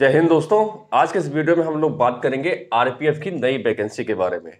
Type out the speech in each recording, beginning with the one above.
जय हिंद दोस्तों आज के इस वीडियो में हम लोग बात करेंगे आरपीएफ की नई वैकेंसी के बारे में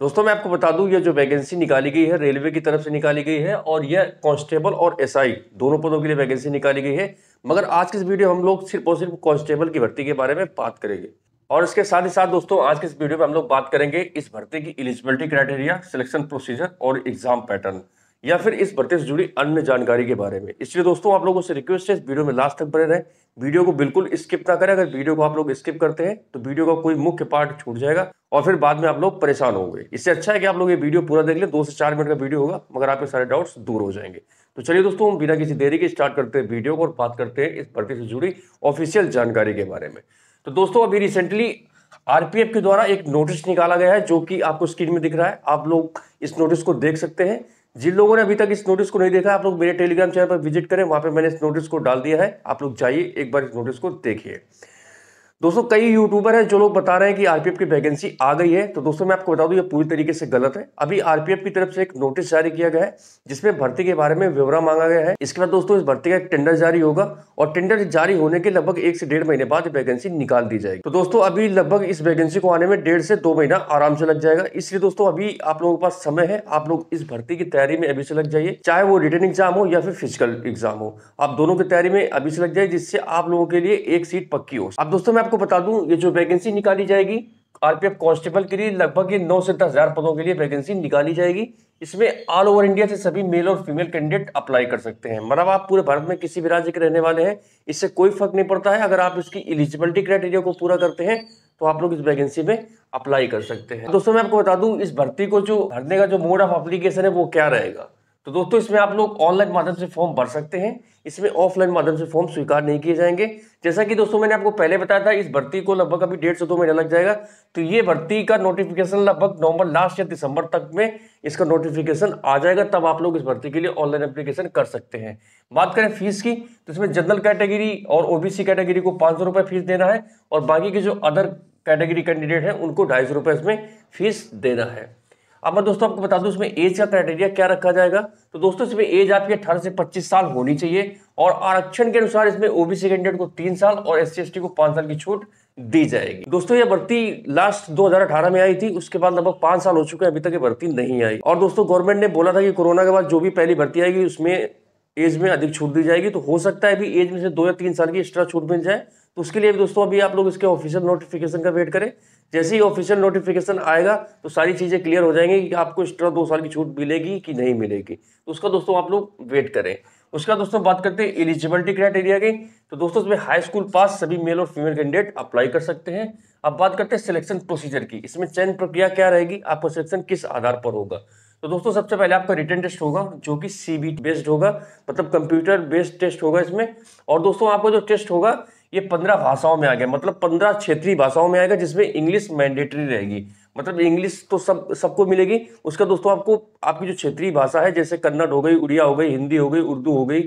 दोस्तों मैं आपको बता दूं ये जो वैकेंसी निकाली गई है रेलवे की तरफ से निकाली गई है और यह कांस्टेबल और एसआई दोनों पदों के लिए वैकेंसी निकाली गई है मगर आज के इस वीडियो हम लोग सिर्फ और सिर्फ कॉन्स्टेबल की भर्ती के बारे में बात करेंगे और इसके साथ ही साथ दोस्तों आज के इस वीडियो में हम लोग बात करेंगे इस भर्ती की एलिजिबिलिटी क्राइटेरिया सिलेक्शन प्रोसीजर और एग्जाम पैटर्न या फिर इस भर्ती से जुड़ी अन्य जानकारी के बारे में इसलिए दोस्तों आप लोगों से रिक्वेस्ट है इस वीडियो में लास्ट तक बने रहें वीडियो को बिल्कुल स्किप ना करें अगर वीडियो को आप लोग स्किप करते हैं तो वीडियो का कोई मुख्य पार्ट छूट जाएगा और फिर बाद में आप लोग परेशान होंगे इससे अच्छा है कि आप लोग ये वीडियो पूरा देख लें दो से चार मिनट का वीडियो होगा मगर आपके सारे डाउट्स दूर हो जाएंगे तो चलिए दोस्तों हम बिना किसी देरी के स्टार्ट करते हैं वीडियो को और बात करते हैं इस भर्ती से जुड़ी ऑफिशियल जानकारी के बारे में तो दोस्तों अभी रिसेंटली आरपीएफ के द्वारा एक नोटिस निकाला गया है जो कि आपको स्क्रीन में दिख रहा है आप लोग इस नोटिस को देख सकते हैं जिन लोगों ने अभी तक इस नोटिस को नहीं देखा आप लोग मेरे टेलीग्राम चैनल पर विजिट करें वहां पर मैंने इस नोटिस को डाल दिया है आप लोग जाइए एक बार इस नोटिस को देखिए दोस्तों कई यूट्यूबर हैं जो लोग बता रहे हैं कि आरपीएफ की वैकेंसी आ गई है तो दोस्तों मैं आपको बता दूं ये पूरी तरीके से गलत है अभी आरपीएफ की तरफ से एक नोटिस जारी किया गया है जिसमें भर्ती के बारे में विवरण मांगा गया है इसके बाद दोस्तों इस भर्ती का एक टेंडर जारी होगा और टेंडर जारी होने के लगभग एक से डेढ़ महीने बाद वैकेंसी निकाल दी जाएगी तो दोस्तों अभी लगभग इस वैकेंसी को आने में डेढ़ से दो महीना आराम से लग जाएगा इसलिए दोस्तों अभी आप लोगों के पास समय है आप लोग इस भर्ती की तैयारी में अभी से लग जाइए चाहे वो रिटर्न एग्जाम हो या फिर फिजिकल एग्जाम हो आप दोनों की तैयारी में अभी से लग जाए जिससे आप लोगों के लिए एक सीट पक्की हो अब दोस्तों मैं आपको आपको बता दूं ये जो वैकेंसी निकाली जाएगी आरपीएफ कांस्टेबल के लिए लगभग ये नौ से दस हज़ार पदों के लिए वैकेंसी निकाली जाएगी इसमें ऑल ओवर इंडिया से सभी मेल और फीमेल कैंडिडेट अप्लाई कर सकते हैं मतलब आप पूरे भारत में किसी भी राज्य के रहने वाले हैं इससे कोई फर्क नहीं पड़ता है अगर आप इसकी एलिजिबिलिटी क्राइटेरिया को पूरा करते हैं तो आप लोग इस वैकेंसी में अप्लाई कर सकते हैं दोस्तों मैं आपको बता दूं इस भर्ती को जो भरने का जो मोड ऑफ अप्लीकेशन है वो क्या रहेगा तो दोस्तों इसमें आप लोग ऑनलाइन माध्यम से फॉर्म भर सकते हैं इसमें ऑफलाइन माध्यम से फॉर्म स्वीकार नहीं किए जाएंगे जैसा कि दोस्तों मैंने आपको पहले बताया था इस भर्ती को लगभग अभी डेढ़ से दो महीना लग जाएगा तो ये भर्ती का नोटिफिकेशन लगभग नवंबर लास्ट या दिसंबर तक में इसका नोटिफिकेशन आ जाएगा तब आप लोग इस भर्ती के लिए ऑनलाइन अप्लीकेशन कर सकते हैं बात करें फीस की तो इसमें जनरल कैटेगरी और ओबीसी कैटेगरी को पाँच सौ फीस देना है और बाकी के जो अदर कैटेगरी कैंडिडेट हैं उनको ढाई सौ इसमें फीस देना है अब मैं दोस्तों आपको बता दूं इसमें एज का क्राइटेरिया क्या रखा जाएगा तो दोस्तों इसमें एज आपकी अठारह से पच्चीस साल होनी चाहिए और आरक्षण के अनुसार इसमें ओबीसी कैंडिडेट को तीन साल और एस सी को पांच साल की छूट दी जाएगी दोस्तों ये भर्ती लास्ट 2018 में आई थी उसके बाद लगभग पांच साल हो चुके हैं अभी तक ये भर्ती नहीं आई और दोस्तों गवर्नमेंट ने बोला था कि कोरोना के बाद जो भी पहली भर्ती आएगी उसमें एज में अधिक छूट दी जाएगी तो हो सकता है अभी एज में से दो या तीन साल की एक्स्ट्रा छूट मिल जाए तो उसके लिए भी दोस्तों अभी आप लोग इसके ऑफिशियल नोटिफिकेशन का वेट करें जैसे ही ऑफिशियल नोटिफिकेशन आएगा तो सारी चीज़ें क्लियर हो जाएंगी कि आपको एक्स्ट्रा दो साल की छूट मिलेगी कि नहीं मिलेगी तो उसका दोस्तों आप लोग वेट करें उसका दोस्तों बात करते हैं एलिजिबिलिटी क्राइटेरिया की तो दोस्तों इसमें हाई स्कूल पास सभी मेल और फीमेल कैंडिडेट अप्लाई कर सकते हैं अब बात करते हैं सिलेक्शन प्रोसीजर की इसमें चयन प्रक्रिया क्या रहेगी आपका सिलेक्शन किस आधार पर होगा तो दोस्तों सबसे पहले आपका रिटर्न टेस्ट होगा जो कि सी बेस्ड होगा मतलब कंप्यूटर बेस्ड टेस्ट होगा इसमें और दोस्तों आपका जो टेस्ट होगा ये पंद्रह भाषाओं में आ गया मतलब पंद्रह क्षेत्रीय भाषाओं में आएगा जिसमें इंग्लिश मैंडेटरी रहेगी मतलब इंग्लिश तो सब सबको मिलेगी उसका दोस्तों आपको आपकी जो क्षेत्रीय भाषा है जैसे कन्नड़ हो गई उड़िया हो गई हिंदी हो गई उर्दू हो गई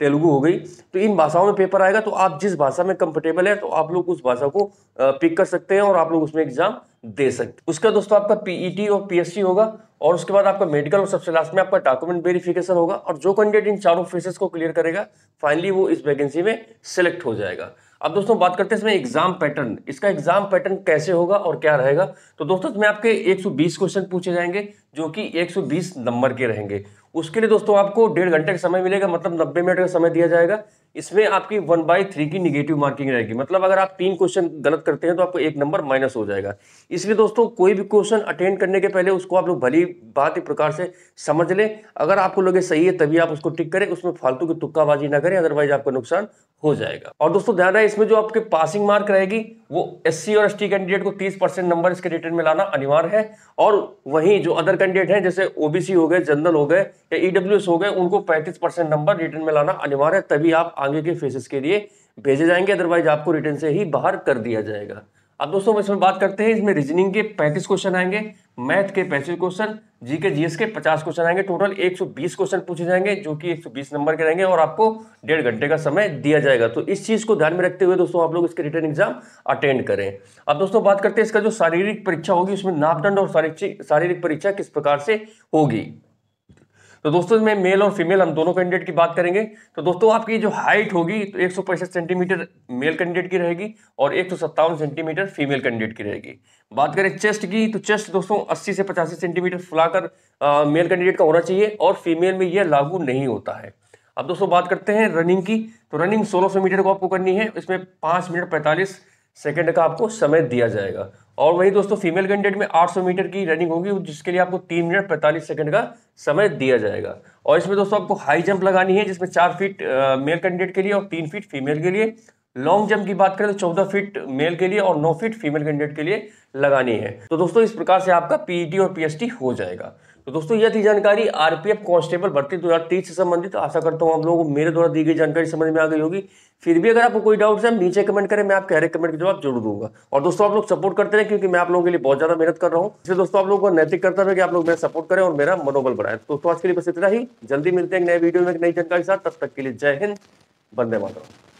तेलुगु हो गई तो इन भाषाओं में पेपर आएगा तो आप जिस भाषा में कंफर्टेबल है तो आप लोग उस भाषा को पिक कर सकते हैं और आप लोग उसमें एग्जाम दे सकते उसका दोस्तों आपका पीईटी e और पीएससी होगा और उसके बाद आपका मेडिकल और सबसे लास्ट में आपका डॉक्यूमेंट वेरिफिकेशन होगा और जो कैंडिडेट इन चारों फेसेस को क्लियर करेगा फाइनली वो इस वैकेंसी में सेलेक्ट हो जाएगा अब दोस्तों बात करते हैं इसमें एग्जाम पैटर्न इसका एग्जाम पैटर्न कैसे होगा और क्या रहेगा तो दोस्तों इसमें आपके 120 क्वेश्चन पूछे जाएंगे जो कि 120 नंबर के रहेंगे उसके लिए दोस्तों आपको डेढ़ घंटे का समय मिलेगा मतलब नब्बे मिनट का समय दिया जाएगा इसमें आपकी वन बाई थ्री की निगेटिव मार्किंग रहेगी मतलब अगर आप तीन क्वेश्चन गलत करते हैं तो आपको एक नंबर माइनस हो जाएगा इसलिए दोस्तों कोई भी क्वेश्चन अटेंड करने के पहले उसको आप लोग भली बात ही प्रकार से समझ लें अगर आपको लगे सही है तभी आप उसको टिक करें उसमें फालतू की तुक्काबाजी ना करें अदरवाइज आपका नुकसान हो जाएगा और दोस्तों ध्यान रहे इसमें जो आपके पासिंग मार्क रहेगी वो एस और एस कैंडिडेट को तीस नंबर इसके रिटर्न में लाना अनिवार्य है और वहीं जो अदर कैंडिडेट हैं जैसे ओबीसी हो गए जनरल हो गए या ईडब्ल्यू e हो गए उनको पैंतीस नंबर रिटर्न में लाना अनिवार्य है तभी आप आगे के फेसेस के लिए भेजे जाएंगे अदरवाइज आपको रिटर्न से ही बाहर कर दिया जाएगा अब दोस्तों इसमें बात करते हैं इसमें रीजनिंग के 35 क्वेश्चन आएंगे मैथ के पैंतीस क्वेश्चन जीके जीएस के 50 क्वेश्चन आएंगे टोटल 120 क्वेश्चन पूछे जाएंगे जो कि 120 नंबर के रहेंगे और आपको डेढ़ घंटे का समय दिया जाएगा तो इस चीज़ को ध्यान में रखते हुए दोस्तों आप लोग इसके रिटर्न एग्जाम अटेंड करें अब दोस्तों बात करते हैं इसका जो शारीरिक परीक्षा होगी उसमें नापदंड और शारीरिक परीक्षा किस प्रकार से होगी तो दोस्तों इसमें मेल और फीमेल हम दोनों कैंडिडेट की बात करेंगे तो दोस्तों आपकी जो हाइट होगी तो एक सेंटीमीटर मेल कैंडिडेट की रहेगी और एक सेंटीमीटर फीमेल कैंडिडेट की रहेगी बात करें चेस्ट की तो चेस्ट दोस्तों अस्सी से पचासी सेंटीमीटर फुलाकर मेल कैंडिडेट का होना चाहिए और फीमेल में यह लागू नहीं होता है अब दोस्तों बात करते हैं रनिंग की तो रनिंग 1600 मीटर को आपको करनी है इसमें पाँच मिनट पैंतालीस सेकंड का आपको समय दिया जाएगा और वही दोस्तों फीमेल कैंडिडेट में 800 मीटर की रनिंग होगी जिसके लिए आपको तीन मिनट पैंतालीस सेकंड का समय दिया जाएगा और इसमें दोस्तों आपको हाई जंप लगानी है जिसमें चार फीट मेल कैंडिडेट के लिए और तीन फीट फीमेल के लिए लॉन्ग जंप की बात करें तो चौदह फीट मेल के लिए और नौ फीट फीमेल कैंडिडेट के लिए लगानी है तो दोस्तों इस प्रकार से आपका पीईटी e और पीएसटी हो जाएगा तो दोस्तों यह थी जानकारी आरपीएफ कांस्टेबल भर्ती तीस से संबंधित आशा करता हूँ आप लोगों को मेरे द्वारा दी गई जानकारी समझ में आ गई होगी फिर भी अगर आपको कोई डाउट है नीचे कमेंट करें मैं आपके हर एक कमेंट का जवाब जरूर दूंगा और दोस्तों आप लोग सपोर्ट करते रहे क्योंकि मैं आप लोगों के लिए बहुत ज्यादा मेहनत कर रहा हूँ इसलिए दोस्तों आप लोगों को नैतिक करता है कि आप लोग मेरा सपोर्ट करें और मेरा मनोबल बढ़ाए तो दोस्तों आज के लिए बस इतना ही जल्दी मिलते हैं नए वीडियो में एक नई जानकारी के साथ तब तक के लिए जय हिंद बंदे माता